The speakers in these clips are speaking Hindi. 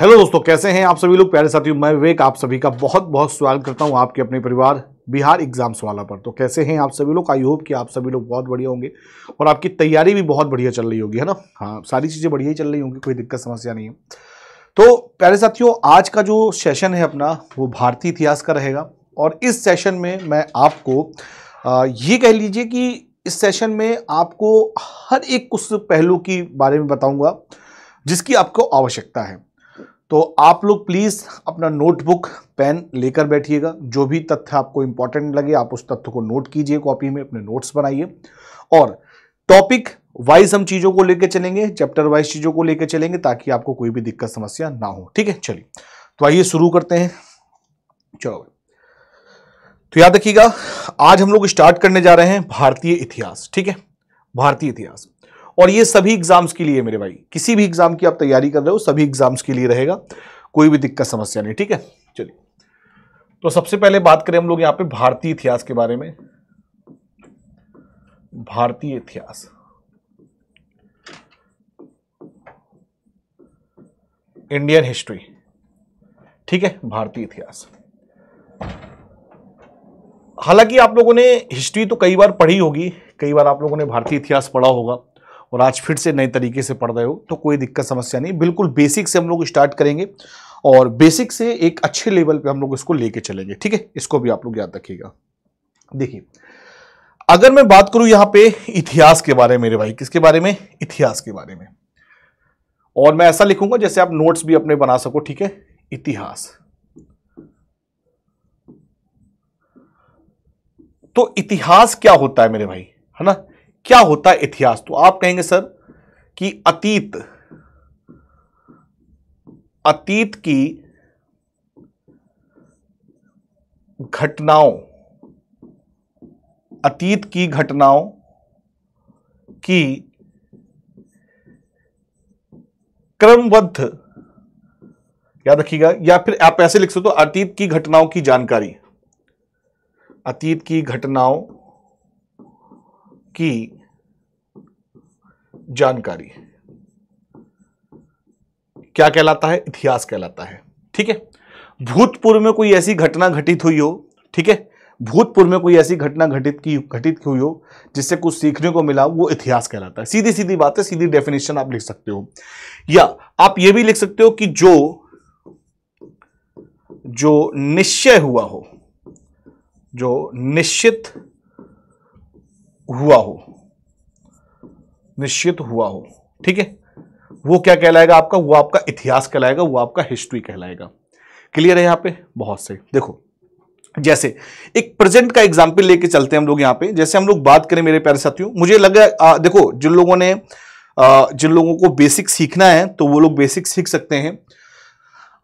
हेलो दोस्तों कैसे हैं आप सभी लोग प्यारे साथियों मैं विवेक आप सभी का बहुत बहुत स्वागत करता हूं आपके अपने परिवार बिहार एग्जाम्स वाला पर तो कैसे हैं आप सभी लोग आई होप कि आप सभी लोग बहुत बढ़िया होंगे और आपकी तैयारी भी बहुत बढ़िया चल रही होगी है ना हाँ सारी चीज़ें बढ़िया ही चल रही होंगी कोई दिक्कत समस्या नहीं है तो प्यारे साथियों आज का जो सेशन है अपना वो भारतीय इतिहास का रहेगा और इस सेशन में मैं आपको ये कह लीजिए कि इस सेशन में आपको हर एक कुछ पहलू की बारे में बताऊँगा जिसकी आपको आवश्यकता है तो आप लोग प्लीज़ अपना नोटबुक पेन लेकर बैठिएगा जो भी तथ्य आपको इंपॉर्टेंट लगे आप उस तथ्य को नोट कीजिए कॉपी में अपने नोट्स बनाइए और टॉपिक वाइज हम चीज़ों को लेकर चलेंगे चैप्टर वाइज चीज़ों को लेकर चलेंगे ताकि आपको कोई भी दिक्कत समस्या ना हो ठीक है चलिए तो आइए शुरू करते हैं चलो तो याद रखिएगा आज हम लोग स्टार्ट करने जा रहे हैं भारतीय इतिहास ठीक है भारतीय इतिहास और ये सभी एग्जाम्स के लिए मेरे भाई किसी भी एग्जाम की आप तैयारी कर रहे हो सभी एग्जाम्स के लिए रहेगा कोई भी दिक्कत समस्या नहीं ठीक है चलिए तो सबसे पहले बात करें हम लोग यहां पे भारतीय इतिहास के बारे में भारतीय इतिहास इंडियन हिस्ट्री ठीक है भारतीय इतिहास हालांकि आप लोगों ने हिस्ट्री तो कई बार पढ़ी होगी कई बार आप लोगों ने भारतीय इतिहास पढ़ा होगा और आज फिर से नए तरीके से पढ़ रहे हो तो कोई दिक्कत समस्या नहीं बिल्कुल बेसिक से हम लोग स्टार्ट करेंगे और बेसिक से एक अच्छे लेवल पे हम लोग इसको लेके चलेंगे ठीक है इसको भी आप लोग याद रखिएगा देखिए अगर मैं बात करूं यहां पे इतिहास के बारे में मेरे भाई किसके बारे में इतिहास के बारे में और मैं ऐसा लिखूंगा जैसे आप नोट्स भी अपने बना सको ठीक है इतिहास तो इतिहास क्या होता है मेरे भाई है ना क्या होता है इतिहास तो आप कहेंगे सर कि अतीत अतीत की घटनाओं अतीत की घटनाओं की क्रमबद्ध याद रखिएगा या फिर आप ऐसे लिख सकते हो तो अतीत की घटनाओं की जानकारी अतीत की घटनाओं की जानकारी क्या कहलाता है इतिहास कहलाता है ठीक है भूतपूर्व में कोई ऐसी घटना घटित हुई हो ठीक है भूतपूर्व में कोई ऐसी घटना घटित की घटित हुई हो जिससे कुछ सीखने को मिला वो इतिहास कहलाता है सीधी सीधी बात है सीधी डेफिनेशन आप लिख सकते हो या आप ये भी लिख सकते हो कि जो जो निश्चय हुआ हो जो निश्चित हुआ हो निश्चित हुआ हो ठीक है वो क्या कहलाएगा आपका वो आपका इतिहास कहलाएगा वो आपका हिस्ट्री कहलाएगा क्लियर है यहां पे बहुत सही देखो जैसे एक प्रेजेंट का एग्जाम्पल लेके चलते हैं हम लोग यहां पे जैसे हम लोग बात करें मेरे प्यारे साथियों मुझे रहा है देखो जिन लोगों ने जिन लोगों को बेसिक सीखना है तो वो लोग बेसिक सीख सकते हैं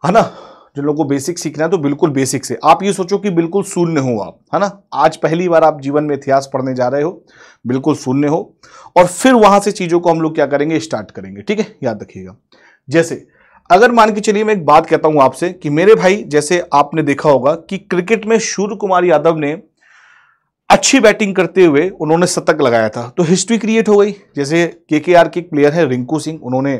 है ना जिन लोगों को बेसिक सीखना है तो बिल्कुल बेसिक से आप ये सोचो कि बिल्कुल शून्य हो आप है ना आज पहली बार आप जीवन में इतिहास पढ़ने जा रहे हो बिल्कुल शून्य हो और फिर वहां से चीज़ों को हम लोग क्या करेंगे स्टार्ट करेंगे ठीक है याद रखिएगा जैसे अगर मान के चलिए मैं एक बात कहता हूं आपसे कि मेरे भाई जैसे आपने देखा होगा कि क्रिकेट में सूर्य कुमार यादव ने अच्छी बैटिंग करते हुए उन्होंने शतक लगाया था तो हिस्ट्री क्रिएट हो गई जैसे के के आर के प्लेयर है रिंकू सिंह उन्होंने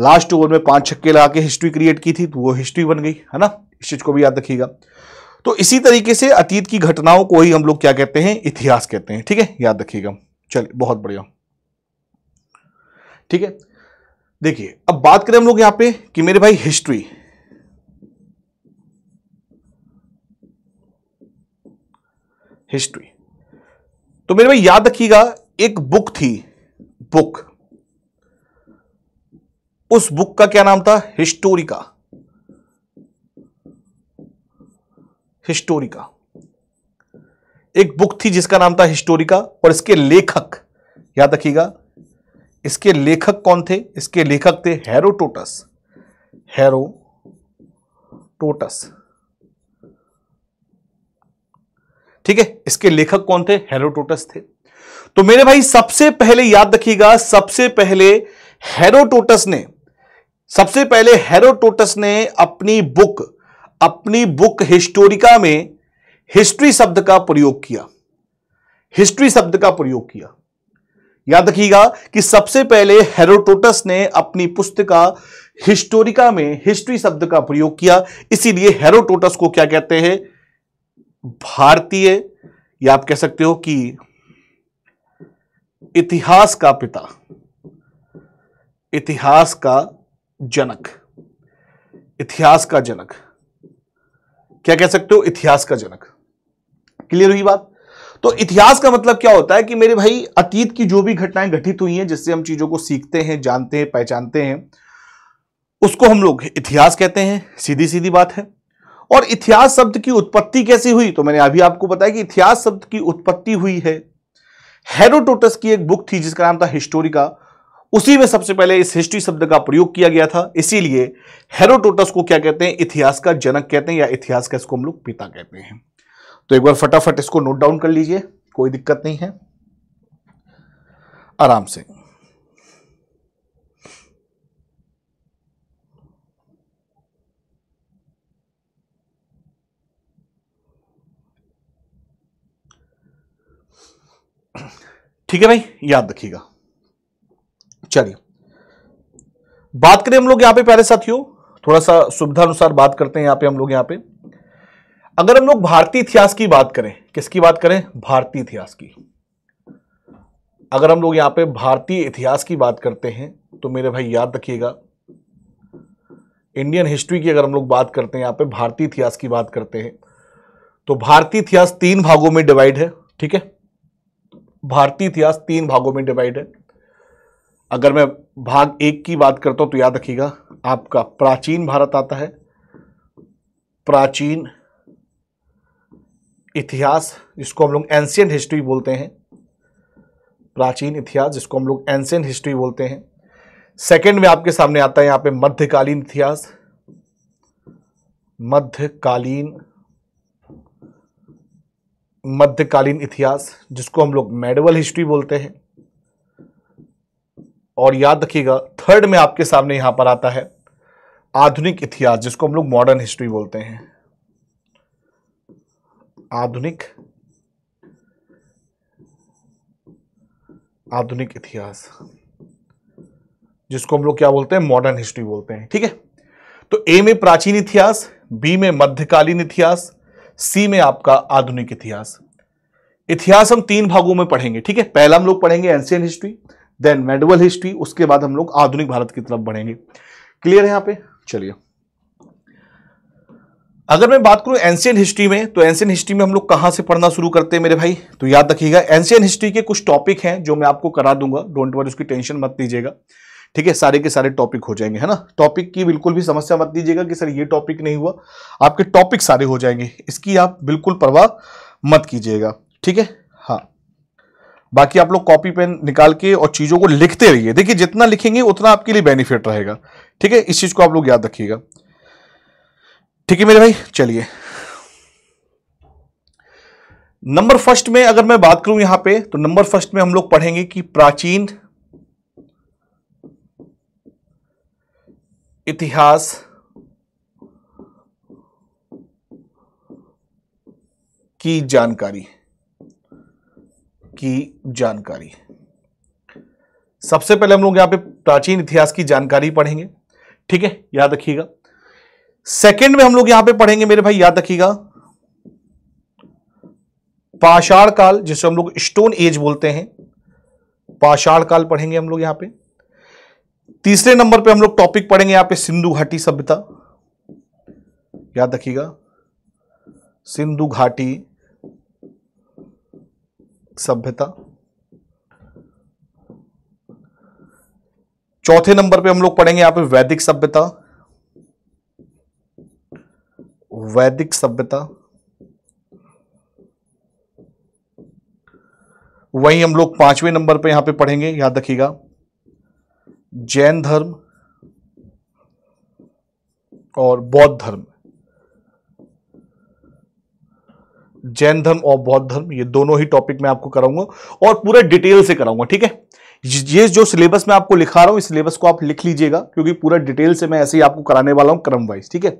लास्ट ओवर में पांच छक्के लगा के हिस्ट्री क्रिएट की थी तो वो हिस्ट्री बन गई है ना इस चीज को भी याद रखिएगा तो इसी तरीके से अतीत की घटनाओं को ही हम लोग क्या कहते हैं इतिहास कहते हैं ठीक है याद रखिएगा चलिए बहुत बढ़िया ठीक है देखिए अब बात करें हम लोग यहां पे कि मेरे भाई हिस्ट्री हिस्ट्री तो मेरे भाई याद रखिएगा एक बुक थी बुक उस बुक का क्या नाम था हिस्टोरिका हिस्टोरिका एक बुक थी जिसका नाम था हिस्टोरिका और इसके लेखक याद रखिएगा इसके लेखक कौन थे इसके लेखक थे हेरोटोटस टोटस ठीक है इसके लेखक कौन थे हेरोटोटस थे तो मेरे भाई सबसे पहले याद रखिएगा सबसे पहले हेरोटोटस ने सबसे पहले हेरोटोटस ने अपनी बुक अपनी बुक हिस्टोरिका में हिस्ट्री शब्द का प्रयोग किया हिस्ट्री शब्द का प्रयोग किया याद रखिएगा कि सबसे पहले हेरोटोटस ने अपनी पुस्तिका हिस्टोरिका में हिस्ट्री शब्द का प्रयोग किया इसीलिए हेरोटोटस को क्या कहते हैं भारतीय या आप कह सकते हो कि इतिहास का पिता इतिहास का जनक इतिहास का जनक क्या कह सकते हो इतिहास का जनक क्लियर हुई बात तो इतिहास का मतलब क्या होता है कि मेरे भाई अतीत की जो भी घटनाएं घटित हुई हैं जिससे हम चीजों को सीखते हैं जानते हैं पहचानते हैं उसको हम लोग इतिहास कहते हैं सीधी सीधी बात है और इतिहास शब्द की उत्पत्ति कैसे हुई तो मैंने अभी आपको बताया कि इतिहास शब्द की उत्पत्ति हुई है हेरोटोटस की एक बुक थी जिसका नाम था हिस्टोरिका उसी में सबसे पहले इस हिस्ट्री शब्द का प्रयोग किया गया था इसीलिए हेरोटोटस को क्या कहते हैं इतिहास का जनक कहते हैं या इतिहास का इसको हम लोग पिता कहते हैं तो एक बार फटाफट इसको नोट डाउन कर लीजिए कोई दिक्कत नहीं है आराम से ठीक है भाई याद रखिएगा चलिए बात करें हम लोग यहां पे प्यारे साथियों थोड़ा सा सुविधा अनुसार बात करते हैं यहां पे हम लोग यहां पे अगर हम लोग भारतीय इतिहास की बात करें किसकी बात करें भारतीय इतिहास की अगर हम लोग यहां पे भारतीय इतिहास की बात करते हैं तो मेरे भाई याद रखिएगा इंडियन हिस्ट्री की अगर हम लोग बात करते हैं यहां पे भारतीय इतिहास की बात करते हैं तो भारतीय इतिहास तीन भागों में डिवाइड है ठीक है भारतीय इतिहास तीन भागों में डिवाइड है अगर मैं भाग एक की बात करता हूँ तो याद रखिएगा आपका प्राचीन भारत आता है प्राचीन इतिहास जिसको हम लोग एंशियंट हिस्ट्री बोलते हैं प्राचीन इतिहास जिसको हम लोग एंशियंट हिस्ट्री बोलते हैं सेकंड में आपके सामने आता है यहाँ पे मध्यकालीन इतिहास मध्यकालीन मध्यकालीन इतिहास जिसको हम लोग मेडिवल हिस्ट्री बोलते हैं और याद रखिएगा थर्ड में आपके सामने यहां पर आता है आधुनिक इतिहास जिसको हम लोग मॉडर्न हिस्ट्री बोलते हैं आधुनिक आधुनिक इतिहास जिसको हम लोग क्या बोलते हैं मॉडर्न हिस्ट्री बोलते हैं ठीक है तो ए में प्राचीन इतिहास बी में मध्यकालीन इतिहास सी में आपका आधुनिक इतिहास इतिहास हम तीन भागों में पढ़ेंगे ठीक है पहला हम लोग पढ़ेंगे ancient history then medieval history उसके बाद हम लोग आधुनिक भारत की तरफ बढ़ेंगे क्लियर है यहां पे चलिए अगर मैं बात करूं एंशियन हिस्ट्री में तो एंशियन हिस्ट्री में हम लोग कहां से पढ़ना शुरू करते हैं मेरे भाई तो याद रखिएगा एंशियन हिस्ट्री के कुछ टॉपिक हैं जो मैं आपको करा दूंगा डोंट वरी उसकी टेंशन मत लीजिएगा ठीक है सारे के सारे टॉपिक हो जाएंगे है ना टॉपिक की बिल्कुल भी समस्या मत दीजिएगा कि सर ये टॉपिक नहीं हुआ आपके टॉपिक सारे हो जाएंगे इसकी आप बिल्कुल परवाह मत कीजिएगा ठीक है बाकी आप लोग कॉपी पेन निकाल के और चीज़ों को लिखते रहिए देखिए जितना लिखेंगे उतना आपके लिए बेनिफिट रहेगा ठीक है इस चीज़ को आप लोग याद रखिएगा ठीक है मेरे भाई चलिए नंबर फर्स्ट में अगर मैं बात करूं यहां पे तो नंबर फर्स्ट में हम लोग पढ़ेंगे कि प्राचीन इतिहास की जानकारी की जानकारी सबसे पहले हम लोग यहां पे प्राचीन इतिहास की जानकारी पढ़ेंगे ठीक है याद रखिएगा सेकंड में हम लोग यहां पे पढ़ेंगे मेरे भाई याद रखिएगा पाषाण काल जिसे हम लोग स्टोन एज बोलते हैं पाषाण काल पढ़ेंगे हम लोग यहां पे तीसरे नंबर पे हम लोग टॉपिक पढ़ेंगे यहां पे सिंधु घाटी सभ्यता याद रखिएगा सिंधु घाटी सभ्यता चौथे नंबर पे हम लोग पढ़ेंगे यहां पे वैदिक सभ्यता वैदिक सभ्यता वहीं हम लोग पांचवें नंबर पे यहां पे पढ़ेंगे याद रखिएगा जैन धर्म और बौद्ध धर्म जैन धर्म और बौद्ध धर्म ये दोनों ही टॉपिक मैं आपको कराऊंगा और पूरे डिटेल से कराऊंगा ठीक है ये जो सिलेबस मैं आपको लिखा रहा हूं इस सिलेबस को आप लिख लीजिएगा क्योंकि पूरा डिटेल से मैं ऐसे ही आपको कराने वाला हूं क्रम वाइज ठीक है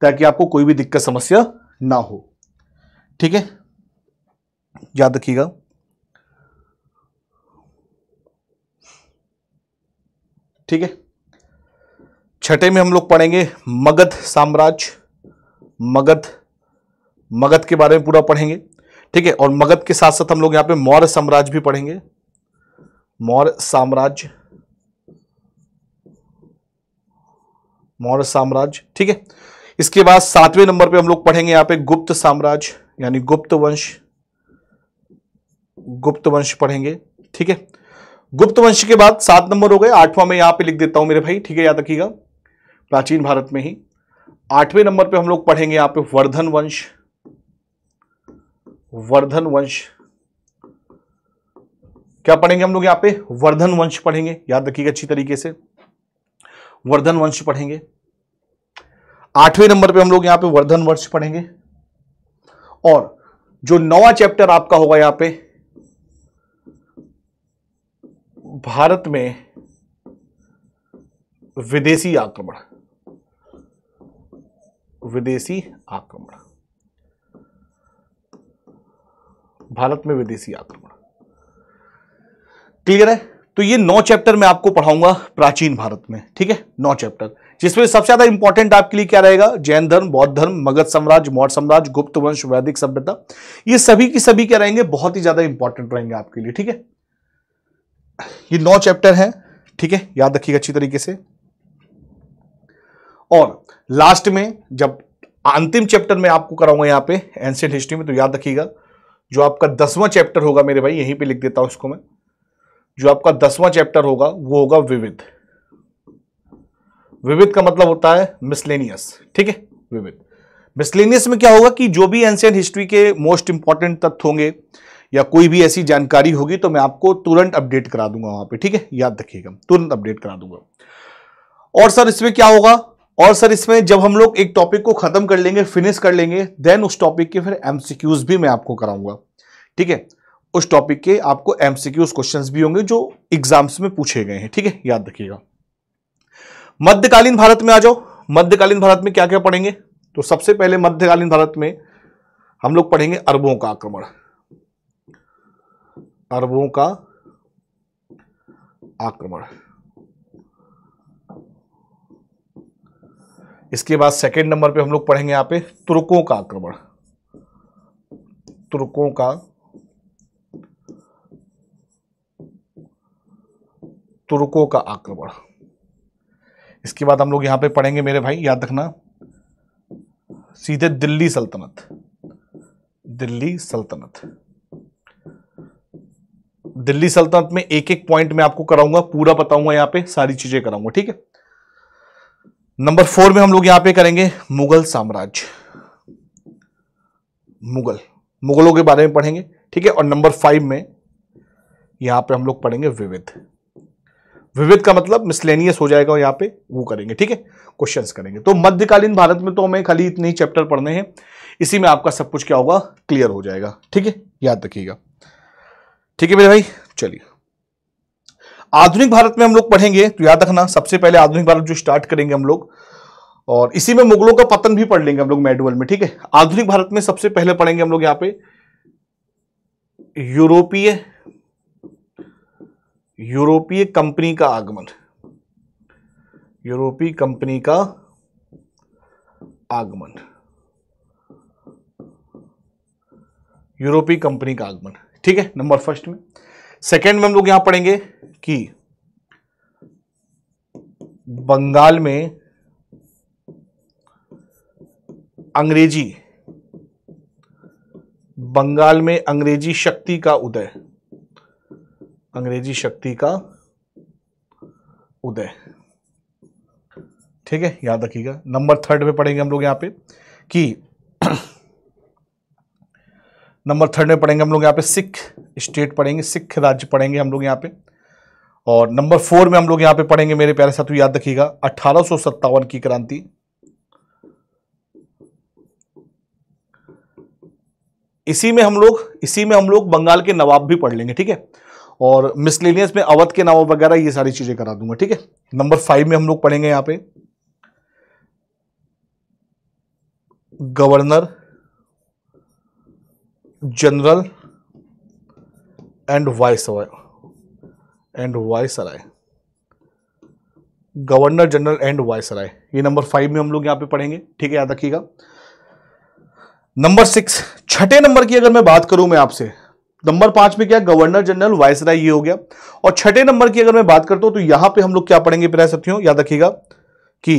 ताकि आपको कोई भी दिक्कत समस्या ना हो ठीक है याद रखिएगा ठीक है छठे में हम लोग पढ़ेंगे मगध साम्राज्य मगध मगध के बारे में पूरा पढ़ेंगे ठीक है और मगध के साथ साथ हम लोग यहां पे मौर्य साम्राज्य भी पढ़ेंगे मौर्य साम्राज्य मौर्य साम्राज्य ठीक है इसके बाद सातवें नंबर पे हम लोग पढ़ेंगे यहां पे गुप्त साम्राज्य यानी गुप्त वंश गुप्त वंश पढ़ेंगे ठीक है गुप्त वंश के बाद सात नंबर हो गए आठवां में यहां पे लिख देता हूं मेरे भाई ठीक है याद रखिएगा प्राचीन भारत में ही आठवें नंबर पे हम लोग पढ़ेंगे यहां पे वर्धन वंश वर्धन वंश क्या पढ़ेंगे हम लोग यहां पे वर्धन वंश पढ़ेंगे याद रखिएगा अच्छी तरीके से वर्धन वंश पढ़ेंगे आठवें नंबर पे हम लोग यहां पे वर्धन वंश पढ़ेंगे और जो नवा चैप्टर आपका होगा यहां पे भारत में विदेशी आक्रमण विदेशी आक्रमण भारत में विदेशी आक्रमण क्लियर है तो ये नौ चैप्टर मैं आपको पढ़ाऊंगा प्राचीन भारत में ठीक है नौ चैप्टर जिसमें सबसे ज्यादा इंपॉर्टेंट आपके लिए क्या रहेगा जैन धर्म बौद्ध धर्म मगध साम्राज्य मौर्य साम्राज्य गुप्त वंश वैदिक सभ्यता ये सभी की सभी क्या रहेंगे बहुत ही ज्यादा इंपॉर्टेंट रहेंगे आपके लिए ठीक है ये नौ चैप्टर है ठीक है याद रखिएगा अच्छी तरीके से और लास्ट में जब अंतिम चैप्टर में आपको कराऊंगा यहां पर एंशियंट हिस्ट्री में तो याद रखिएगा जो आपका दसवां चैप्टर होगा मेरे भाई यहीं पे लिख देता हूं इसको मैं जो आपका दसवां चैप्टर होगा वो होगा विविध विविध का मतलब होता है मिसलेनियस ठीक है विविध मिसलेनियस में क्या होगा कि जो भी एंशियंट हिस्ट्री के मोस्ट इंपॉर्टेंट तथ्य होंगे या कोई भी ऐसी जानकारी होगी तो मैं आपको तुरंत अपडेट करा दूंगा वहां पे ठीक है याद रखिएगा तुरंत अपडेट करा दूंगा और सर इसमें क्या होगा और सर इसमें जब हम लोग एक टॉपिक को खत्म कर लेंगे फिनिश कर लेंगे देन उस टॉपिक के फिर एमसीक्यूज भी मैं आपको कराऊंगा ठीक है उस टॉपिक के आपको एमसीक्यूज क्वेश्चंस भी होंगे जो एग्जाम्स में पूछे गए हैं ठीक है याद रखिएगा मध्यकालीन भारत में आ जाओ मध्यकालीन भारत में क्या क्या पढ़ेंगे तो सबसे पहले मध्यकालीन भारत में हम लोग पढ़ेंगे अरबों का आक्रमण अरबों का आक्रमण इसके बाद सेकेंड नंबर पे हम लोग पढ़ेंगे यहां पे तुर्कों का आक्रमण तुर्कों का तुर्कों का आक्रमण इसके बाद हम लोग यहां पे पढ़ेंगे मेरे भाई याद रखना सीधे दिल्ली सल्तनत दिल्ली सल्तनत दिल्ली सल्तनत में एक एक पॉइंट में आपको कराऊंगा पूरा बताऊंगा यहां पे सारी चीजें कराऊंगा ठीक है नंबर फोर में हम लोग यहां पे करेंगे मुगल साम्राज्य मुगल मुगलों के बारे में पढ़ेंगे ठीक है और नंबर फाइव में यहां पे हम लोग पढ़ेंगे विविध विविध का मतलब मिसलेनियस हो जाएगा यहां पे वो करेंगे ठीक है क्वेश्चंस करेंगे तो मध्यकालीन भारत में तो हमें खाली इतने ही चैप्टर पढ़ने हैं इसी में आपका सब कुछ क्या होगा क्लियर हो जाएगा ठीक है याद रखिएगा ठीक है मेरे भाई चलिए आधुनिक भारत में हम लोग पढ़ेंगे तो याद रखना सबसे पहले आधुनिक भारत जो स्टार्ट करेंगे हम लोग और इसी में मुगलों का पतन भी पढ़ लेंगे हम लोग मेडुअल में ठीक है आधुनिक भारत में सबसे पहले पढ़ेंगे हम लोग यहां पे यूरोपीय यूरोपीय कंपनी का आगमन यूरोपीय कंपनी का आगमन यूरोपीय कंपनी का आगमन ठीक है नंबर फर्स्ट में सेकेंड में हम लोग यहां पढ़ेंगे कि बंगाल में अंग्रेजी बंगाल में अंग्रेजी शक्ति का उदय अंग्रेजी शक्ति का उदय ठीक है याद रखिएगा नंबर थर्ड में पढ़ेंगे हम लोग यहां पे कि नंबर थर्ड में पढ़ेंगे हम लोग यहां पे सिख स्टेट पढ़ेंगे सिख राज्य पढ़ेंगे हम लोग यहां पे और नंबर फोर में हम लोग यहां पे पढ़ेंगे मेरे प्यारे साथियों याद रखिएगा अठारह की क्रांति इसी में हम लोग इसी में हम लोग बंगाल के नवाब भी पढ़ लेंगे ठीक है और मिसलेनियस में अवध के नवाब वगैरह ये सारी चीजें करा दूंगा ठीक है नंबर फाइव में हम लोग पढ़ेंगे यहां पे governor general and vice and roy governor general and roy ये नंबर फाइव में हम लोग यहां पे पढ़ेंगे ठीक है याद रखिएगा नंबर सिक्स छठे नंबर की अगर मैं बात करूं मैं आपसे नंबर पांच में क्या गवर्नर जनरल वायसराय ये हो गया और छठे नंबर की अगर मैं बात करता हूं तो यहां पे हम लोग क्या पढ़ेंगे प्यारे सत्यों याद रखिएगा कि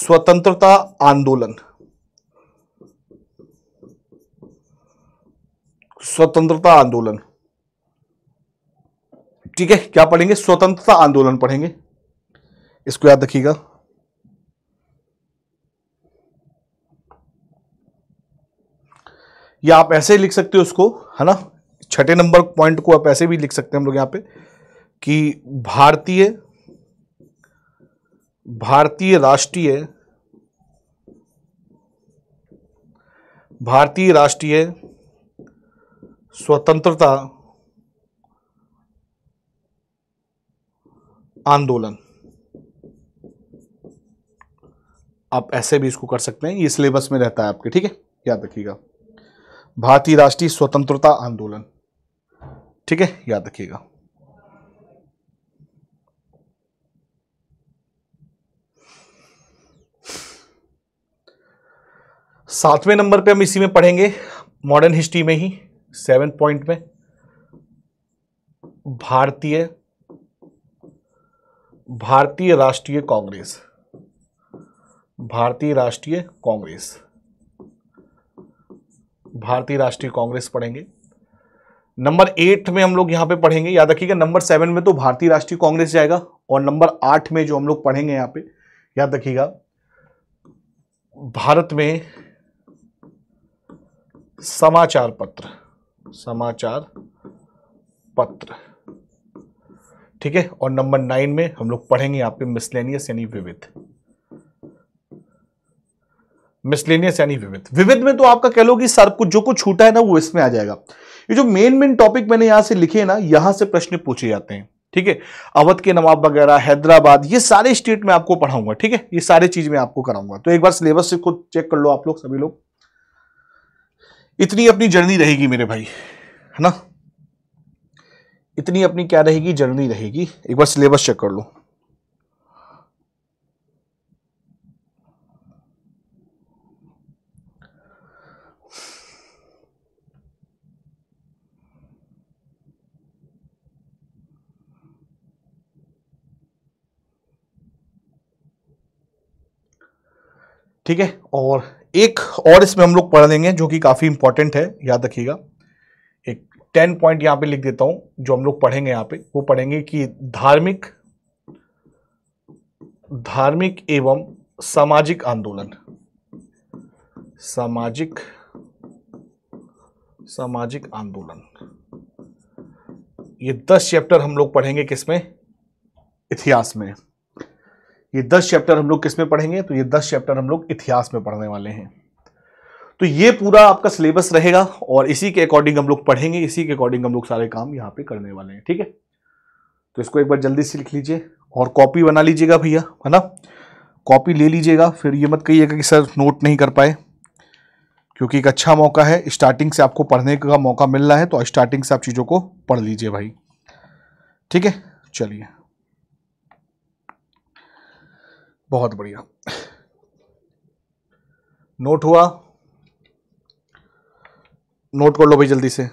स्वतंत्रता आंदोलन स्वतंत्रता आंदोलन ठीक है क्या पढ़ेंगे स्वतंत्रता आंदोलन पढ़ेंगे इसको याद रखिएगा या आप ऐसे लिख सकते हो उसको है ना छठे नंबर पॉइंट को आप ऐसे भी लिख सकते हैं हम लोग यहां पे कि भारतीय भारतीय राष्ट्रीय भारतीय राष्ट्रीय स्वतंत्रता आंदोलन आप ऐसे भी इसको कर सकते हैं ये सिलेबस में रहता है आपके ठीक है याद रखिएगा भारतीय राष्ट्रीय स्वतंत्रता आंदोलन ठीक है याद रखिएगा सातवें नंबर पे हम इसी में पढ़ेंगे मॉडर्न हिस्ट्री में ही सेवन पॉइंट में भारतीय भारतीय राष्ट्रीय कांग्रेस भारतीय राष्ट्रीय कांग्रेस भारतीय राष्ट्रीय कांग्रेस पढ़ेंगे नंबर एट में हम लोग यहां पे पढ़ेंगे याद रखिएगा नंबर सेवन में तो भारतीय राष्ट्रीय कांग्रेस जाएगा और नंबर आठ में जो हम लोग पढ़ेंगे यहां पे याद रखिएगा भारत में समाचार पत्र समाचार पत्र ठीक है और नंबर नाइन में हम लोग पढ़ेंगे यहाँ पे मिसलेनियस यानी विविध मिसलेनियस यानी विविध विविध में तो आपका कह लो कि सर कुछ जो कुछ छूटा है ना वो इसमें आ जाएगा ये जो मेन मेन टॉपिक मैंने यहां से लिखे हैं ना यहां से प्रश्न पूछे जाते हैं ठीक है अवध के नवाब वगैरह हैदराबाद ये सारे स्टेट में आपको पढ़ाऊंगा ठीक है ये सारे चीज में आपको कराऊंगा तो एक बार सिलेबस से खुद चेक कर लो आप लोग सभी लोग इतनी अपनी जर्नी रहेगी मेरे भाई है ना इतनी अपनी क्या रहेगी जर्नी रहेगी एक बार सिलेबस चेक कर लो ठीक है और एक और इसमें हम लोग पढ़ लेंगे जो कि काफ़ी इंपॉर्टेंट है याद रखिएगा टेन पॉइंट यहां पे लिख देता हूं जो हम लोग पढ़ेंगे यहां पे वो पढ़ेंगे कि धार्मिक धार्मिक एवं सामाजिक आंदोलन सामाजिक सामाजिक आंदोलन ये दस चैप्टर हम लोग पढ़ेंगे किसमें इतिहास में ये दस चैप्टर हम लोग किसमें पढ़ेंगे तो ये दस चैप्टर हम लोग इतिहास में पढ़ने वाले हैं तो ये पूरा आपका सिलेबस रहेगा और इसी के अकॉर्डिंग हम लोग पढ़ेंगे इसी के अकॉर्डिंग हम लोग सारे काम यहाँ पे करने वाले हैं ठीक है तो इसको एक बार जल्दी से लिख लीजिए और कॉपी बना लीजिएगा भैया है ना कॉपी ले लीजिएगा फिर ये मत कहिएगा कि सर नोट नहीं कर पाए क्योंकि एक अच्छा मौका है स्टार्टिंग से आपको पढ़ने का मौका मिल रहा है तो स्टार्टिंग से आप चीज़ों को पढ़ लीजिए भाई ठीक है चलिए बहुत बढ़िया नोट हुआ नोट कर लो भाई जल्दी से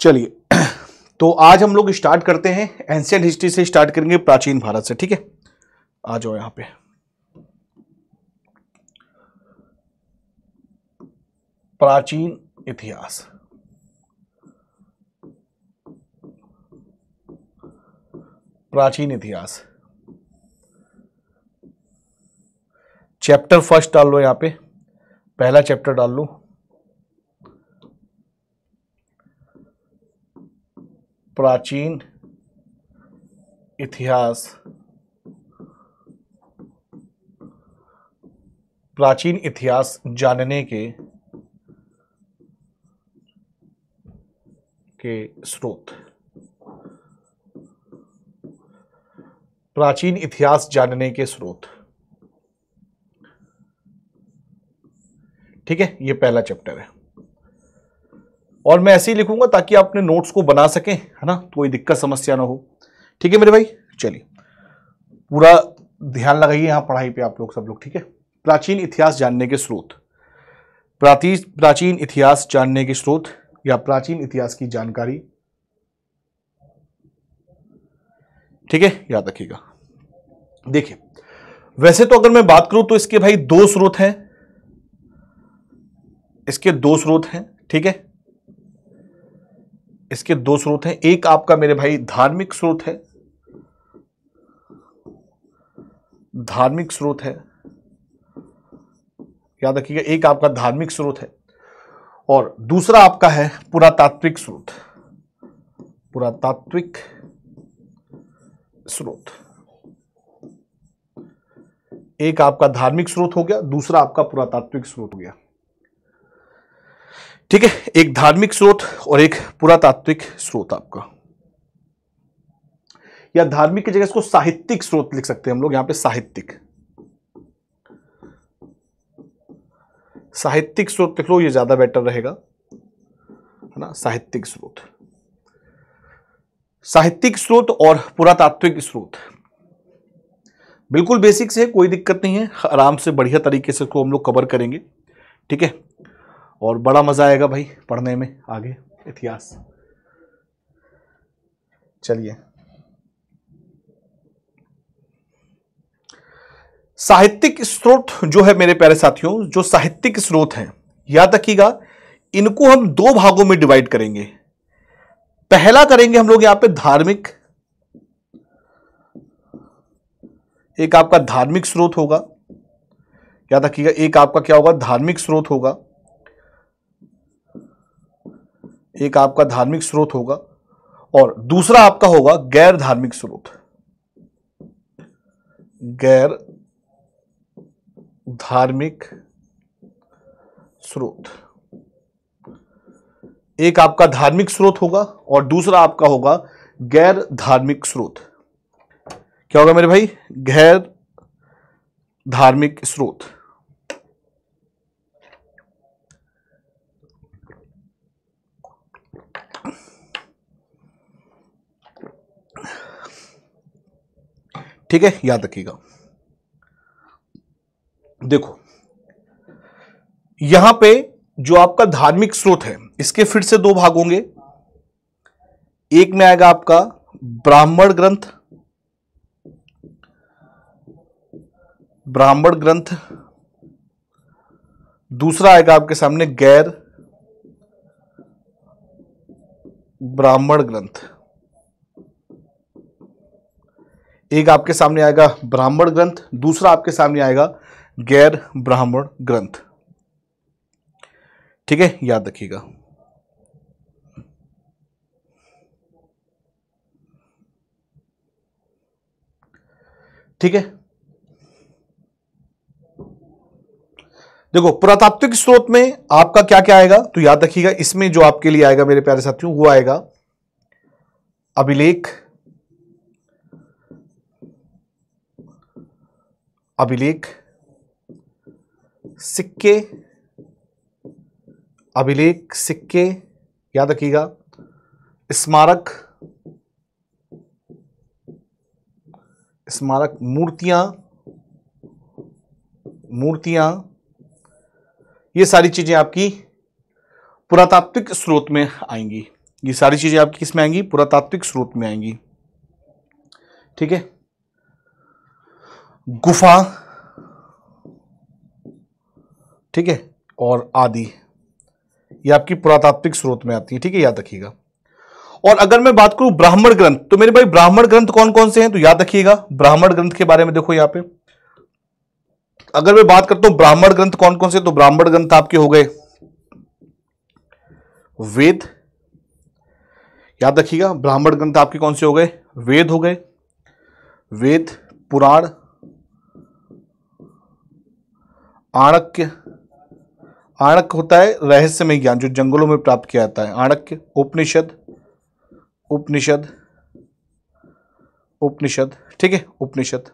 चलिए तो आज हम लोग स्टार्ट करते हैं एंशियंट हिस्ट्री से स्टार्ट करेंगे प्राचीन भारत से ठीक है आ जाओ यहां पे प्राचीन इतिहास प्राचीन इतिहास चैप्टर फर्स्ट डाल लो यहाँ पे पहला चैप्टर डाल लो प्राचीन इतिहास प्राचीन इतिहास जानने के के स्रोत प्राचीन इतिहास जानने के स्रोत ठीक है ये पहला चैप्टर है और मैं ऐसे ही लिखूंगा ताकि आप अपने नोट्स को बना सकें है ना तो कोई दिक्कत समस्या ना हो ठीक है मेरे भाई चलिए पूरा ध्यान लगाइए यहाँ पढ़ाई पे आप लोग सब लोग ठीक है प्राचीन इतिहास जानने के स्रोत प्राचीन इतिहास जानने के स्रोत या प्राचीन इतिहास की जानकारी ठीक है याद रखिएगा देखिए वैसे तो अगर मैं बात करूं तो इसके भाई दो स्रोत हैं इसके दो स्रोत हैं ठीक है इसके दो स्रोत हैं एक आपका मेरे भाई धार्मिक स्रोत है धार्मिक स्रोत है याद रखिएगा एक आपका धार्मिक स्रोत है और दूसरा आपका है पुरातात्विक स्रोत पुरातात्विक स्रोत एक आपका धार्मिक स्रोत हो गया दूसरा आपका पुरातात्विक स्रोत हो गया ठीक है एक धार्मिक स्रोत और एक पुरातात्विक स्रोत आपका या धार्मिक की जगह इसको साहित्यिक स्रोत लिख सकते हैं हम लोग यहां पे साहित्यिक साहित्यिक स्रोत लिख लो ये ज्यादा बेटर रहेगा है ना साहित्यिक स्रोत साहित्यिक स्रोत और पुरातात्विक स्रोत बिल्कुल बेसिक से कोई दिक्कत नहीं है आराम से बढ़िया तरीके से इसको हम लोग कवर करेंगे ठीक है और बड़ा मज़ा आएगा भाई पढ़ने में आगे इतिहास चलिए साहित्यिक स्रोत जो है मेरे प्यारे साथियों जो साहित्यिक स्रोत हैं याद रखिएगा इनको हम दो भागों में डिवाइड करेंगे पहला करेंगे हम लोग यहां पे धार्मिक एक आपका धार्मिक स्रोत होगा याद रखिएगा एक आपका क्या होगा धार्मिक स्रोत होगा एक आपका धार्मिक स्रोत होगा और दूसरा आपका होगा गैर धार्मिक स्रोत गैर धार्मिक स्रोत एक आपका धार्मिक स्रोत होगा और दूसरा आपका होगा गैर धार्मिक स्रोत क्या होगा मेरे भाई गैर धार्मिक स्रोत ठीक है याद रखिएगा देखो यहां पे जो आपका धार्मिक स्रोत है इसके फिर से दो भाग होंगे एक में आएगा आपका ब्राह्मण ग्रंथ ब्राह्मण ग्रंथ दूसरा आएगा आपके सामने गैर ब्राह्मण ग्रंथ एक आपके सामने आएगा ब्राह्मण ग्रंथ दूसरा आपके सामने आएगा गैर ब्राह्मण ग्रंथ ठीक है याद रखिएगा ठीक है देखो पुरातात्विक स्रोत में आपका क्या क्या आएगा तो याद रखिएगा इसमें जो आपके लिए आएगा मेरे प्यारे साथियों वो आएगा अभिलेख अभिलेख सिक्के अभिलेख सिक्के याद रखिएगा स्मारक स्मारक मूर्तियां मूर्तियां ये सारी चीज़ें आपकी पुरातात्विक स्रोत में आएंगी ये सारी चीज़ें आपकी किस में आएंगी पुरातात्विक स्रोत में आएंगी ठीक है गुफा ठीक है और आदि ये आपकी पुरातात्विक स्रोत में आती है ठीक है याद रखिएगा और अगर मैं बात करूं ब्राह्मण ग्रंथ तो मेरे भाई ब्राह्मण ग्रंथ कौन कौन से हैं तो याद रखिएगा ब्राह्मण ग्रंथ के बारे में देखो यहां पे अगर मैं बात करता हूं ब्राह्मण ग्रंथ कौन कौन से तो ब्राह्मण ग्रंथ आपके हो गए वेद याद रखिएगा ब्राह्मण ग्रंथ आपके कौन से हो गए वेद हो गए वेद पुराण आणक्य आणक होता है रहस्यमय ज्ञान जो जंगलों में प्राप्त किया जाता है आणक्य उपनिषद उपनिषद उपनिषद ठीक है उपनिषद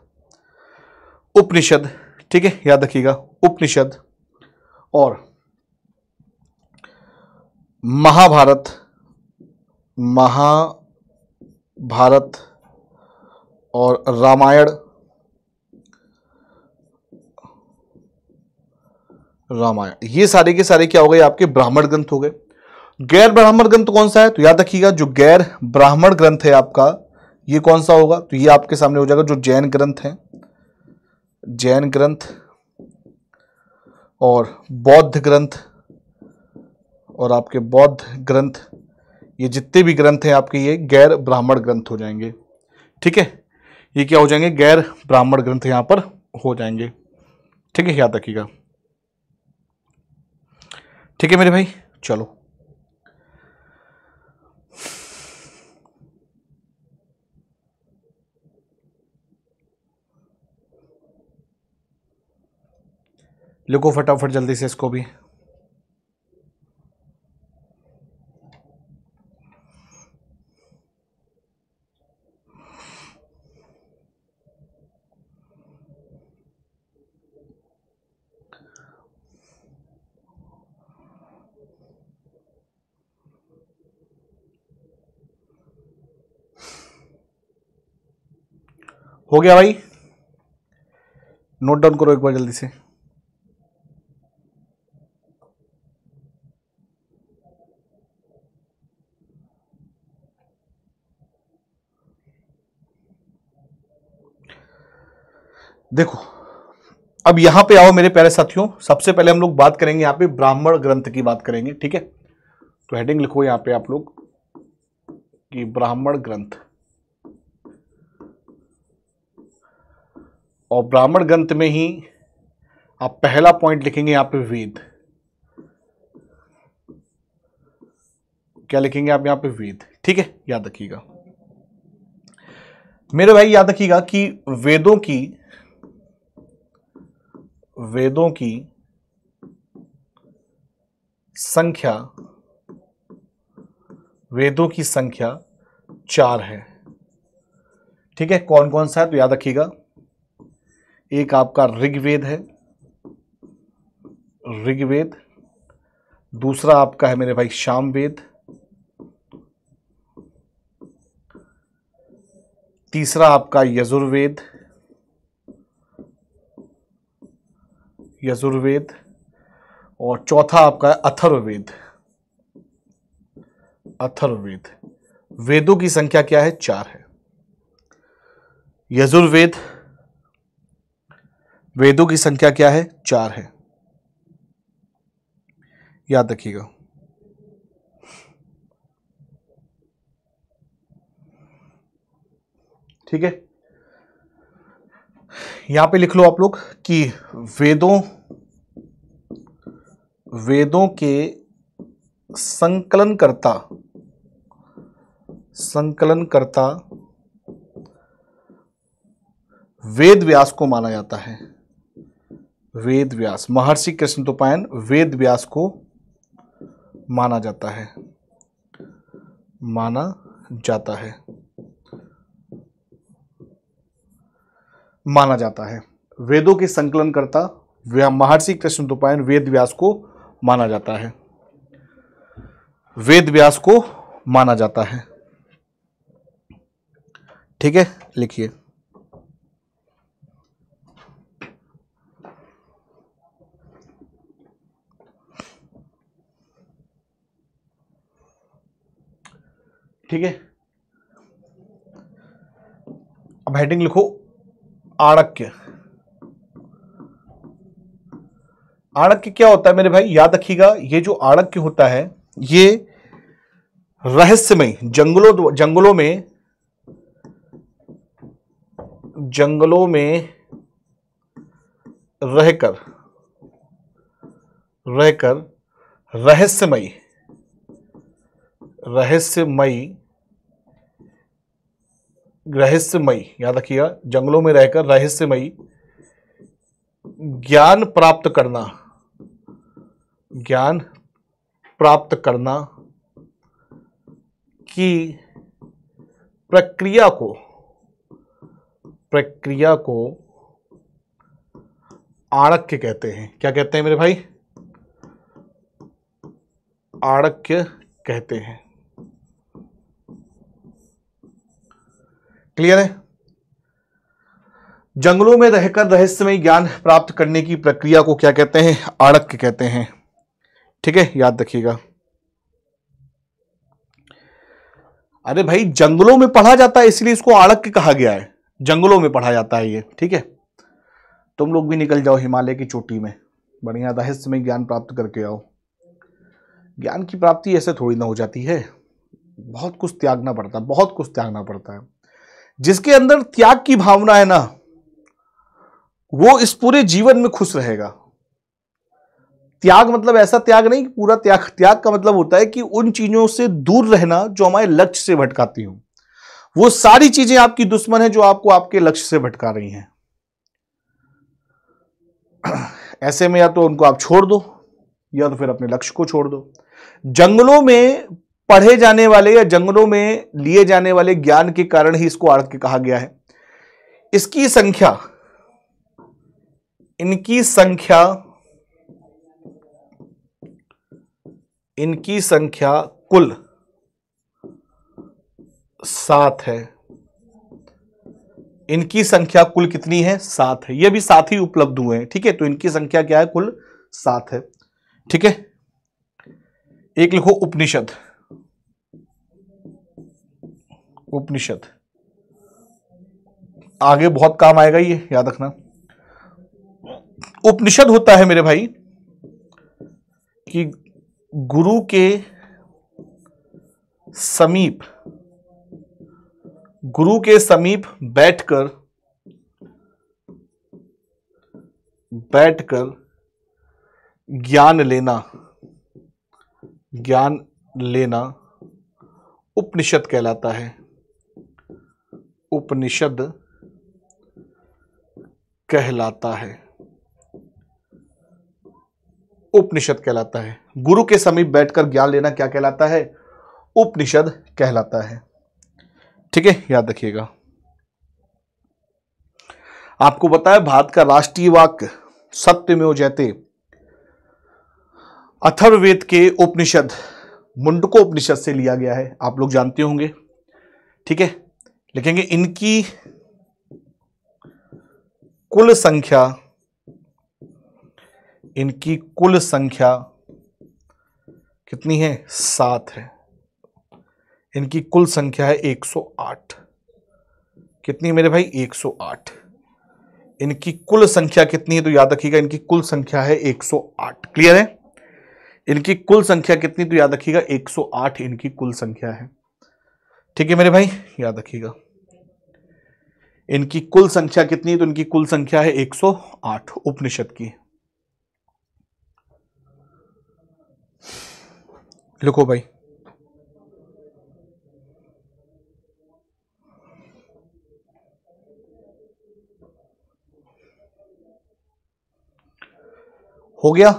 उपनिषद ठीक है याद रखिएगा उपनिषद और महाभारत महाभारत और रामायण रामायण ये सारे के सारे क्या हो गए आपके ब्राह्मण ग्रंथ हो गए गैर ब्राह्मण ग्रंथ कौन सा है तो याद रखिएगा जो गैर ब्राह्मण ग्रंथ है आपका ये कौन सा होगा तो ये आपके सामने हो जाएगा जो जैन ग्रंथ है जैन ग्रंथ और बौद्ध ग्रंथ और आपके बौद्ध ग्रंथ ये जितने भी ग्रंथ हैं आपके ये गैर ब्राह्मण ग्रंथ हो जाएंगे ठीक है ये क्या हो जाएंगे गैर ब्राह्मण ग्रंथ यहाँ पर हो जाएंगे ठीक है याद रखिएगा ठीक है मेरे भाई चलो लिखो फटाफट जल्दी से इसको भी हो गया भाई नोट डाउन करो एक बार जल्दी से देखो अब यहां पे आओ मेरे प्यारे साथियों सबसे पहले हम लोग बात करेंगे यहां पे ब्राह्मण ग्रंथ की बात करेंगे ठीक है तो हेडिंग लिखो यहां पे आप लोग कि ब्राह्मण ग्रंथ और ब्राह्मण ग्रंथ में ही आप पहला पॉइंट लिखेंगे यहां पे वेद क्या लिखेंगे आप यहां पे वेद ठीक है याद रखिएगा मेरे भाई याद रखिएगा कि वेदों की वेदों की संख्या वेदों की संख्या चार है ठीक है कौन कौन सा है तो याद रखिएगा एक आपका ऋग्वेद है ऋग्वेद दूसरा आपका है मेरे भाई श्याम वेद तीसरा आपका यजुर्वेद यजुर्वेद और चौथा आपका है अथर्ववेद अथर्ववेद वेदों की संख्या क्या है चार है यजुर्वेद वेदों की संख्या क्या है चार है याद रखिएगा ठीक है यहां पे लिख लो आप लोग कि वेदों वेदों के संकलनकर्ता संकलनकर्ता वेद व्यास को माना जाता है वेद व्यास महर्षि कृष्ण तोपायन वेद व्यास को माना जाता है माना जाता है माना जाता है वेदों के संकलनकर्ता महर्षि कृष्ण दोपायन वेद व्यास को माना जाता है वेद व्यास को माना जाता है ठीक है लिखिए ठीक है अब हेडिंग लिखो आड़क्य आड़क्य क्या होता है मेरे भाई याद रखिएगा ये जो आड़क्य होता है ये रहस्यमय जंगलों जंगलों में जंगलों में रहकर रहकर रहस्यमय रहस्यमयी रहस्यमयी याद रखिएगा जंगलों में रहकर रहस्यमयी ज्ञान प्राप्त करना ज्ञान प्राप्त करना की प्रक्रिया को प्रक्रिया को आड़क्य कहते हैं क्या कहते हैं मेरे भाई आड़क्य कहते हैं क्लियर है जंगलों में रहकर रहस्यमय ज्ञान प्राप्त करने की प्रक्रिया को क्या कहते हैं आड़क कहते हैं ठीक है याद रखिएगा अरे भाई जंगलों में पढ़ा जाता है इसलिए इसको आड़क कहा गया है जंगलों में पढ़ा जाता है ये ठीक है तुम लोग भी निकल जाओ हिमालय की चोटी में बढ़िया रहस्यमय ज्ञान प्राप्त करके आओ ज्ञान की प्राप्ति ऐसे थोड़ी ना हो जाती है बहुत कुछ त्यागना पड़ता है बहुत कुछ त्यागना पड़ता है जिसके अंदर त्याग की भावना है ना वो इस पूरे जीवन में खुश रहेगा त्याग मतलब ऐसा त्याग नहीं पूरा त्याग त्याग का मतलब होता है कि उन चीजों से दूर रहना जो हमारे लक्ष्य से भटकाती हूं वो सारी चीजें आपकी दुश्मन है जो आपको आपके लक्ष्य से भटका रही हैं ऐसे में या तो उनको आप छोड़ दो या तो फिर अपने लक्ष्य को छोड़ दो जंगलों में पढ़े जाने वाले या जंगलों में लिए जाने वाले ज्ञान के कारण ही इसको आर्क कहा गया है इसकी संख्या इनकी संख्या इनकी संख्या कुल सात है इनकी संख्या कुल कितनी है सात है ये भी सात ही उपलब्ध हुए हैं ठीक है तो इनकी संख्या क्या है कुल सात है ठीक है एक लिखो उपनिषद उपनिषद आगे बहुत काम आएगा ये याद रखना उपनिषद होता है मेरे भाई कि गुरु के समीप गुरु के समीप बैठकर बैठकर ज्ञान लेना ज्ञान लेना उपनिषद कहलाता है उपनिषद कहलाता है उपनिषद कहलाता है गुरु के समीप बैठकर ज्ञान लेना क्या कहलाता है उपनिषद कहलाता है ठीक है याद रखिएगा आपको बताया भारत का राष्ट्रीय वाक्य सत्य में जयते अथर्ववेद के उपनिषद मुंडको उपनिषद से लिया गया है आप लोग जानते होंगे ठीक है लिखेंगे इनकी कुल संख्या इनकी कुल संख्या कितनी है सात है इनकी कुल संख्या है 108 कितनी मेरे भाई 108 इनकी कुल संख्या कितनी है तो याद रखिएगा इनकी कुल संख्या है 108 क्लियर है इनकी कुल संख्या कितनी तो याद रखिएगा 108 इनकी कुल संख्या है ठीक है मेरे भाई याद रखिएगा इनकी कुल संख्या कितनी है तो इनकी कुल संख्या है 108 उपनिषद की लिखो भाई हो गया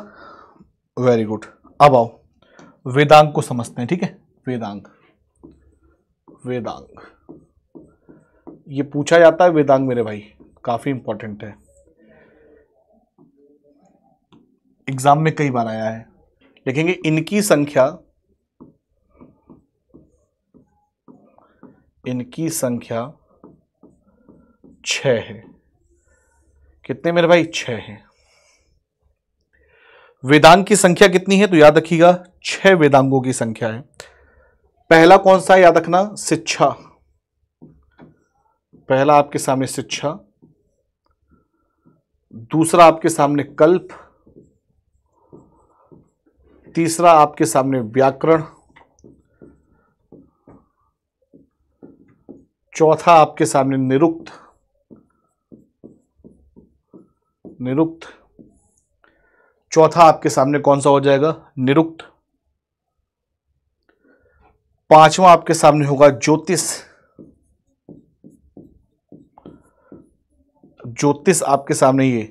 वेरी गुड अब आओ वेदांग को समझते हैं ठीक है वेदांग वेदांग ये पूछा जाता है वेदांग मेरे भाई काफ़ी इंपॉर्टेंट है एग्जाम में कई बार आया है देखेंगे इनकी संख्या इनकी संख्या छ है कितने मेरे भाई छ है वेदांग की संख्या कितनी है तो याद रखिएगा छह वेदांगों की संख्या है पहला कौन सा याद रखना शिक्षा पहला आपके सामने शिक्षा दूसरा आपके सामने कल्प तीसरा आपके सामने व्याकरण चौथा आपके सामने निरुक्त निरुक्त चौथा आपके सामने कौन सा हो जाएगा निरुक्त पांचवा आपके सामने होगा ज्योतिष ज्योतिष आपके सामने ये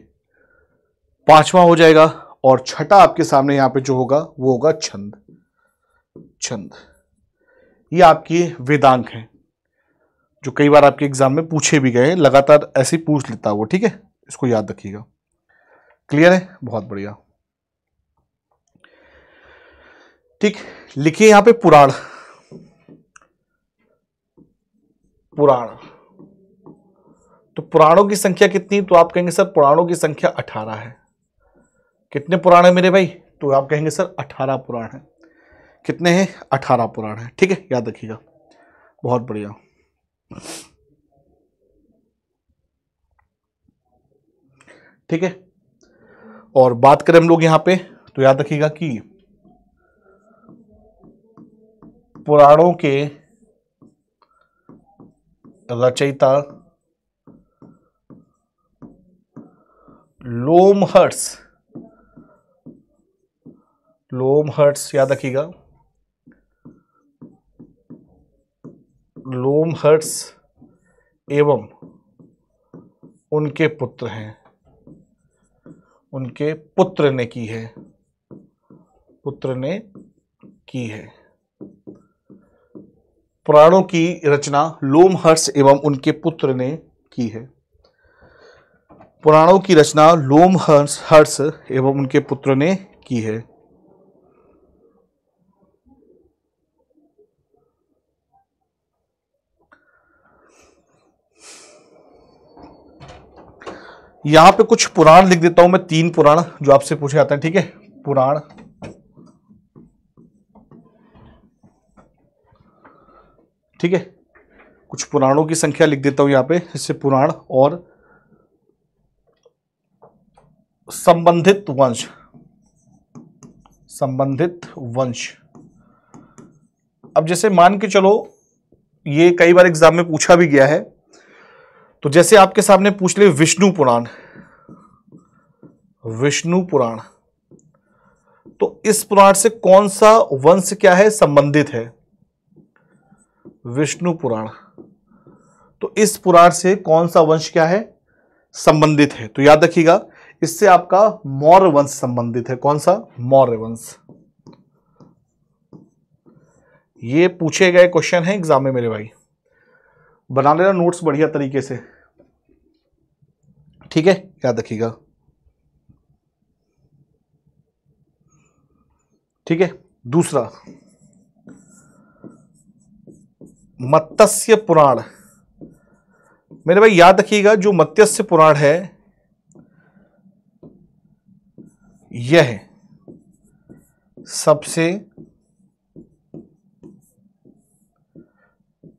पांचवा हो जाएगा और छठा आपके सामने यहां पे जो होगा वो होगा छंद छंद ये आपकी वेदांक है जो कई बार आपके एग्जाम में पूछे भी गए लगातार ऐसे ही पूछ लेता वो ठीक है इसको याद रखिएगा क्लियर है बहुत बढ़िया ठीक लिखिए यहां पे पुराण पुराण तो पुराणों की संख्या कितनी तो आप कहेंगे सर पुराणों की संख्या अठारह है कितने पुराण है मेरे भाई तो आप कहेंगे सर अठारह पुराण है कितने हैं अठारह पुराण है ठीक है याद रखिएगा बहुत बढ़िया ठीक है और बात करें हम लोग यहां पे तो याद रखिएगा कि पुराणों के रचयिता लोमहर्ट्स लोमहर्ट्स याद रखिएगा लोमहर्ट्स एवं उनके पुत्र हैं उनके पुत्र ने की है पुत्र ने की है पुराणों की रचना लोमहर्ष एवं उनके पुत्र ने की है पुराणों की रचना लोमहर्ष हर्ष एवं उनके पुत्र ने की है यहां पे कुछ पुराण लिख देता हूं मैं तीन पुराण जो आपसे पूछे जाते हैं ठीक है पुराण ठीक है कुछ पुराणों की संख्या लिख देता हूं यहां पे इससे पुराण और संबंधित वंश संबंधित वंश अब जैसे मान के चलो ये कई बार एग्जाम में पूछा भी गया है तो जैसे आपके सामने पूछ ले विष्णु पुराण विष्णु पुराण तो इस पुराण से कौन सा वंश क्या है संबंधित है विष्णु पुराण तो इस पुराण से कौन सा वंश क्या है संबंधित है तो याद रखिएगा इससे आपका मौर्य वंश संबंधित है कौन सा मौर्य वंश ये पूछे गए क्वेश्चन है एग्जाम में मेरे भाई बना लेना नोट्स बढ़िया तरीके से ठीक है याद रखिएगा ठीक है दूसरा मत्स्य पुराण मेरे भाई याद रखिएगा जो मत्स्य पुराण है यह सबसे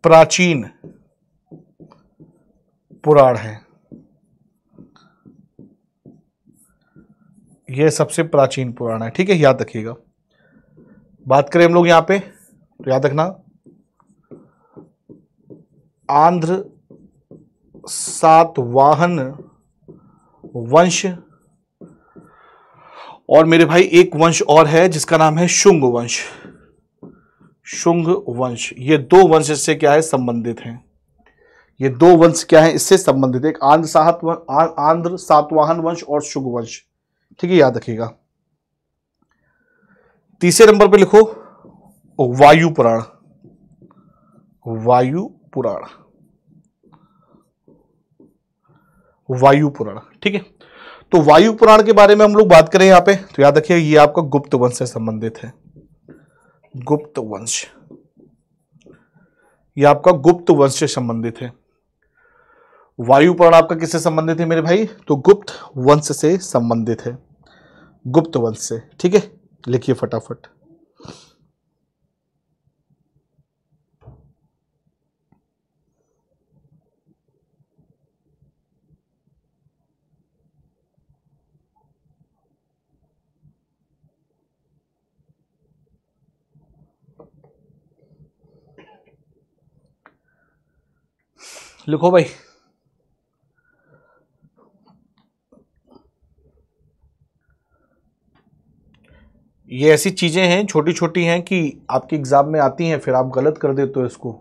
प्राचीन पुराण है यह सबसे प्राचीन पुराण है ठीक है याद रखिएगा बात करें हम लोग यहां पे तो याद रखना आंध्र सातवाहन वंश और मेरे भाई एक वंश और है जिसका नाम है शुंग वंश शुंग वंश ये दो वंश इससे क्या है संबंधित हैं ये दो वंश क्या है इससे संबंधित एक आंध्र सात आंध्र सातवाहन वंश और शुंग वंश ठीक है याद रखिएगा तीसरे नंबर पे लिखो वायु पुराण वायु पुराण वायु पुराण ठीक है तो वायु पुराण के बारे में हम लोग बात करें यहां पे तो याद रखिए ये आपका गुप्त वंश से संबंधित है गुप्त वंश ये आपका गुप्त वंश से संबंधित है वायु पुराण आपका किससे संबंधित है मेरे भाई तो गुप्त वंश से संबंधित है गुप्त वंश से ठीक है लिखिए फटाफट लिखो भाई ये ऐसी चीज़ें हैं छोटी छोटी हैं कि आपके एग्ज़ाम में आती हैं फिर आप गलत कर देते हो इसको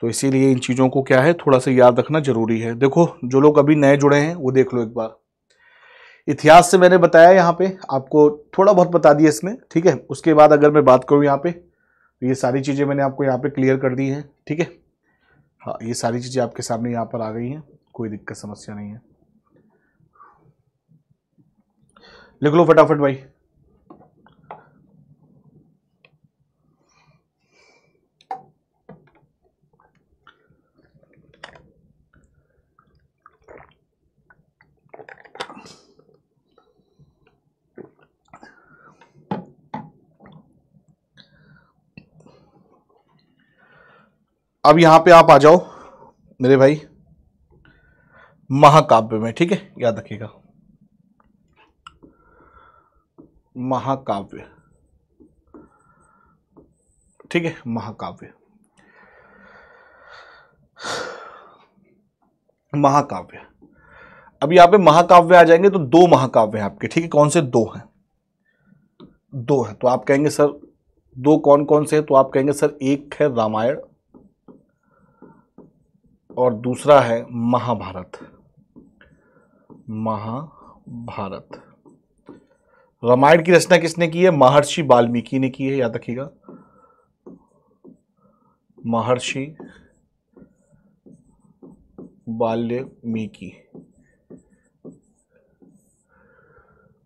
तो इसीलिए इन चीज़ों को क्या है थोड़ा सा याद रखना ज़रूरी है देखो जो लोग अभी नए जुड़े हैं वो देख लो एक बार इतिहास से मैंने बताया यहाँ पे आपको थोड़ा बहुत बता दिया इसमें ठीक है उसके बाद अगर मैं बात करूँ यहाँ पे तो ये सारी चीज़ें मैंने आपको यहाँ पे क्लियर कर दी हैं ठीक है हाँ ये सारी चीज़ें आपके सामने यहाँ पर आ गई हैं कोई दिक्कत समस्या नहीं है लिख लो फटाफट भाई अब यहाँ पे आप आ जाओ मेरे भाई महाकाव्य में ठीक है याद रखिएगा महाकाव्य ठीक है महाकाव्य महाकाव्य अब यहां पे महाकाव्य आ जाएंगे तो दो महाकाव्य हैं आपके ठीक है कौन से दो हैं दो हैं तो आप कहेंगे सर दो कौन कौन से हैं तो आप कहेंगे सर एक है रामायण और दूसरा है महाभारत महाभारत रामायण की रचना किसने की है महर्षि वाल्मीकि ने की है याद रखिएगा महर्षि वाल्मीकि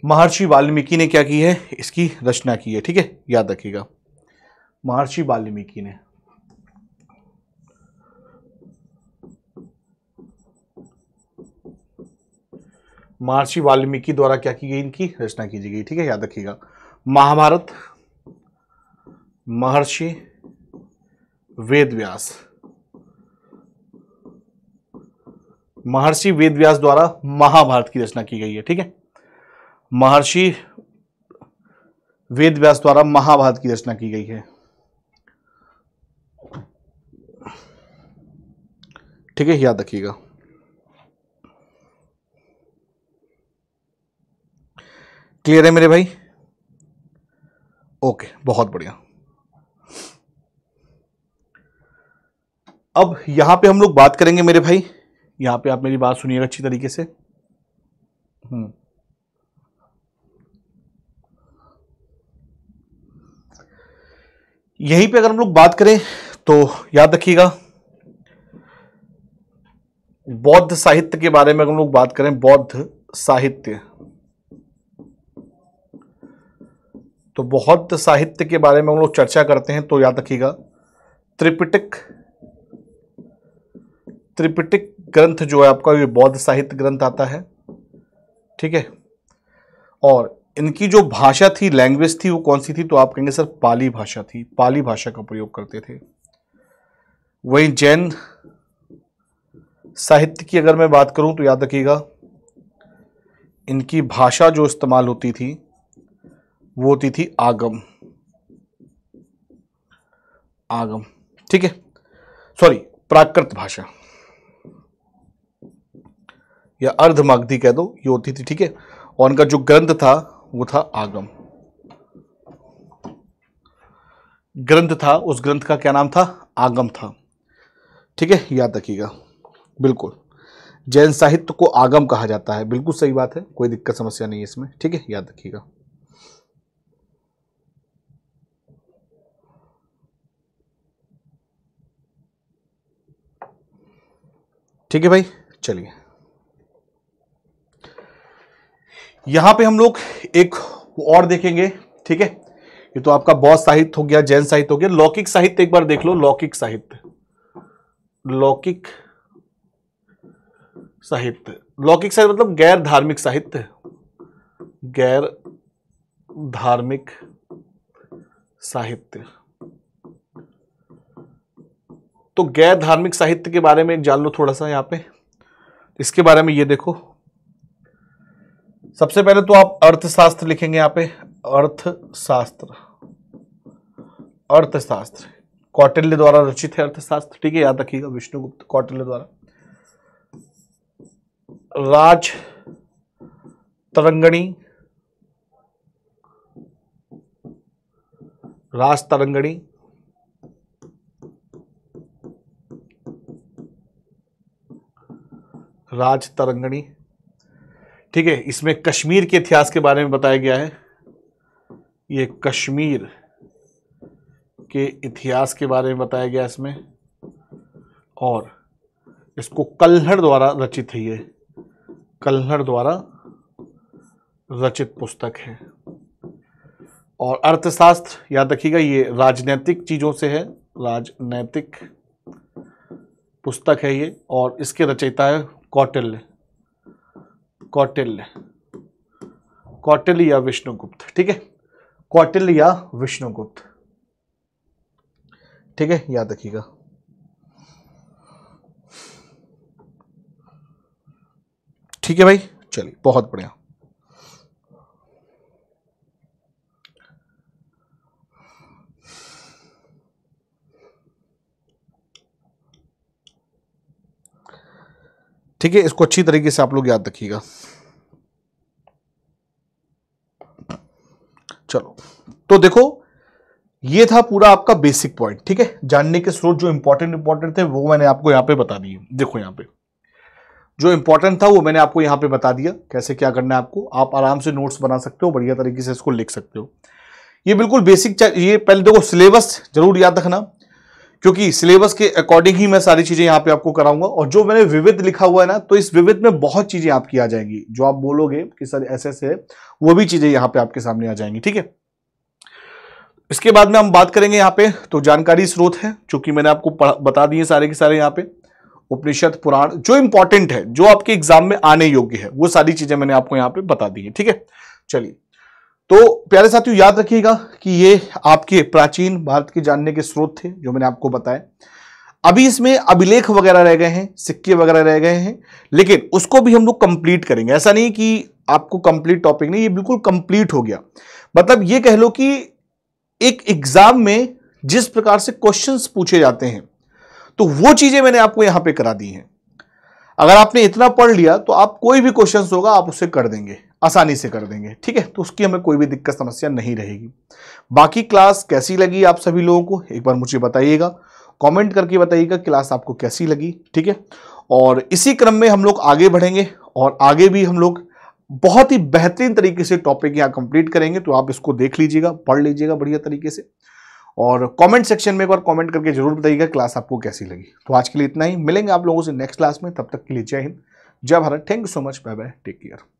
महर्षि वाल्मीकि ने क्या की है इसकी रचना की है ठीक है याद रखिएगा महर्षि वाल्मीकि ने महर्षि वाल्मीकि द्वारा क्या की गई इनकी रचना की गई ठीक है याद रखिएगा महाभारत महर्षि वेद व्यास महर्षि वेद व्यास द्वारा महाभारत की रचना की गई है ठीक है महर्षि वेद व्यास द्वारा महाभारत की रचना की गई है ठीक है याद रखिएगा क्लियर है मेरे भाई ओके बहुत बढ़िया अब यहां पे हम लोग बात करेंगे मेरे भाई यहां पे आप मेरी बात सुनिएगा अच्छी तरीके से हम्म। यहीं पे अगर हम लोग बात करें तो याद रखिएगा बौद्ध साहित्य के बारे में अगर हम लोग बात करें बौद्ध साहित्य तो बहुत साहित्य के बारे में हम लोग चर्चा करते हैं तो याद रखिएगा त्रिपिटक त्रिपिटक ग्रंथ जो है आपका ये बौद्ध साहित्य ग्रंथ आता है ठीक है और इनकी जो भाषा थी लैंग्वेज थी वो कौन सी थी तो आप कहेंगे सर पाली भाषा थी पाली भाषा का प्रयोग करते थे वहीं जैन साहित्य की अगर मैं बात करूं तो याद रखिएगा इनकी भाषा जो इस्तेमाल होती थी वो होती थी आगम आगम ठीक है सॉरी प्राकृत भाषा या अर्धमागधी कह दो ये होती थी ठीक है और उनका जो ग्रंथ था वो था आगम ग्रंथ था उस ग्रंथ का क्या नाम था आगम था ठीक है याद रखिएगा बिल्कुल जैन साहित्य को आगम कहा जाता है बिल्कुल सही बात है कोई दिक्कत समस्या नहीं है इसमें ठीक है याद रखिएगा ठीक है भाई चलिए यहां पे हम लोग एक और देखेंगे ठीक है ये तो आपका बौद्ध साहित्य हो गया जैन साहित्य हो गया लौकिक साहित्य एक बार देख लो लौकिक साहित्य लौकिक साहित्य लौकिक साहित्य मतलब गैर धार्मिक साहित्य गैर धार्मिक साहित्य तो गैर धार्मिक साहित्य के बारे में जान लो थोड़ा सा यहाँ पे इसके बारे में ये देखो सबसे पहले तो आप अर्थशास्त्र लिखेंगे यहाँ पे अर्थशास्त्र अर्थशास्त्र कौटिल्य द्वारा रचित है अर्थशास्त्र ठीक है याद रखिएगा विष्णुगुप्त कौटिल्य द्वारा राज तरंगणी राज तरंगणी राज तरंगणी ठीक है इसमें कश्मीर के इतिहास के बारे में बताया गया है ये कश्मीर के इतिहास के बारे में बताया गया इसमें और इसको कल्हड़ द्वारा रचित है ये कल्हड़ द्वारा रचित पुस्तक है और अर्थशास्त्र याद रखिएगा ये राजनैतिक चीज़ों से है राजनैतिक पुस्तक है ये और इसके रचयिता है कौटिल्य कौटिल्य कौटिल या विष्णुगुप्त ठीक है कौटिल या विष्णुगुप्त ठीक है याद रखिएगा ठीक है भाई चलिए बहुत बढ़िया ठीक है इसको अच्छी तरीके से आप लोग याद रखिएगा चलो तो देखो ये था पूरा आपका बेसिक पॉइंट ठीक है जानने के स्रोत जो इंपॉर्टेंट इंपॉर्टेंट थे वो मैंने आपको यहां पे बता दिए देखो यहां पे जो इंपॉर्टेंट था वो मैंने आपको यहां पे बता दिया कैसे क्या करना है आपको आप आराम से नोट्स बना सकते हो बढ़िया तरीके से इसको लिख सकते हो ये बिल्कुल बेसिक ये पहले देखो सिलेबस जरूर याद रखना क्योंकि सिलेबस के अकॉर्डिंग ही मैं सारी चीज़ें यहाँ पे आपको कराऊंगा और जो मैंने विविध लिखा हुआ है ना तो इस विविध में बहुत चीज़ें आपकी आ जाएंगी जो आप बोलोगे कि सर ऐसे ऐसे है वो भी चीज़ें यहाँ पे आपके सामने आ जाएंगी ठीक है इसके बाद में हम बात करेंगे यहाँ पे तो जानकारी स्रोत है जो कि मैंने आपको बता दिए सारे के सारे यहाँ पे उपनिषद पुराण जो इंपॉर्टेंट है जो आपके एग्जाम में आने योग्य है वो सारी चीज़ें मैंने आपको यहाँ पे बता दी है ठीक है चलिए तो प्यारे साथियों याद रखिएगा कि ये आपके प्राचीन भारत के जानने के स्रोत थे जो मैंने आपको बताया अभी इसमें अभिलेख वगैरह रह गए हैं सिक्के वगैरह रह गए हैं लेकिन उसको भी हम लोग कंप्लीट करेंगे ऐसा नहीं कि आपको कंप्लीट टॉपिक नहीं ये बिल्कुल कंप्लीट हो गया मतलब ये कह लो कि एक एग्जाम में जिस प्रकार से क्वेश्चंस पूछे जाते हैं तो वो चीजें मैंने आपको यहां पे करा दी हैं अगर आपने इतना पढ़ लिया तो आप कोई भी क्वेश्चन होगा आप उसे कर देंगे आसानी से कर देंगे ठीक है तो उसकी हमें कोई भी दिक्कत समस्या नहीं रहेगी बाकी क्लास कैसी लगी आप सभी लोगों को एक बार मुझे बताइएगा कमेंट करके बताइएगा क्लास आपको कैसी लगी ठीक है और इसी क्रम में हम लोग आगे बढ़ेंगे और आगे भी हम लोग बहुत ही बेहतरीन तरीके से टॉपिक यहाँ कंप्लीट करेंगे तो आप इसको देख लीजिएगा पढ़ लीजिएगा बढ़िया तरीके से और कमेंट सेक्शन में एक बार कमेंट करके जरूर बताइएगा क्लास आपको कैसी लगी तो आज के लिए इतना ही मिलेंगे आप लोगों से नेक्स्ट क्लास में तब तक के लिए जय हिंद जय Bharat thank you so much bye bye take care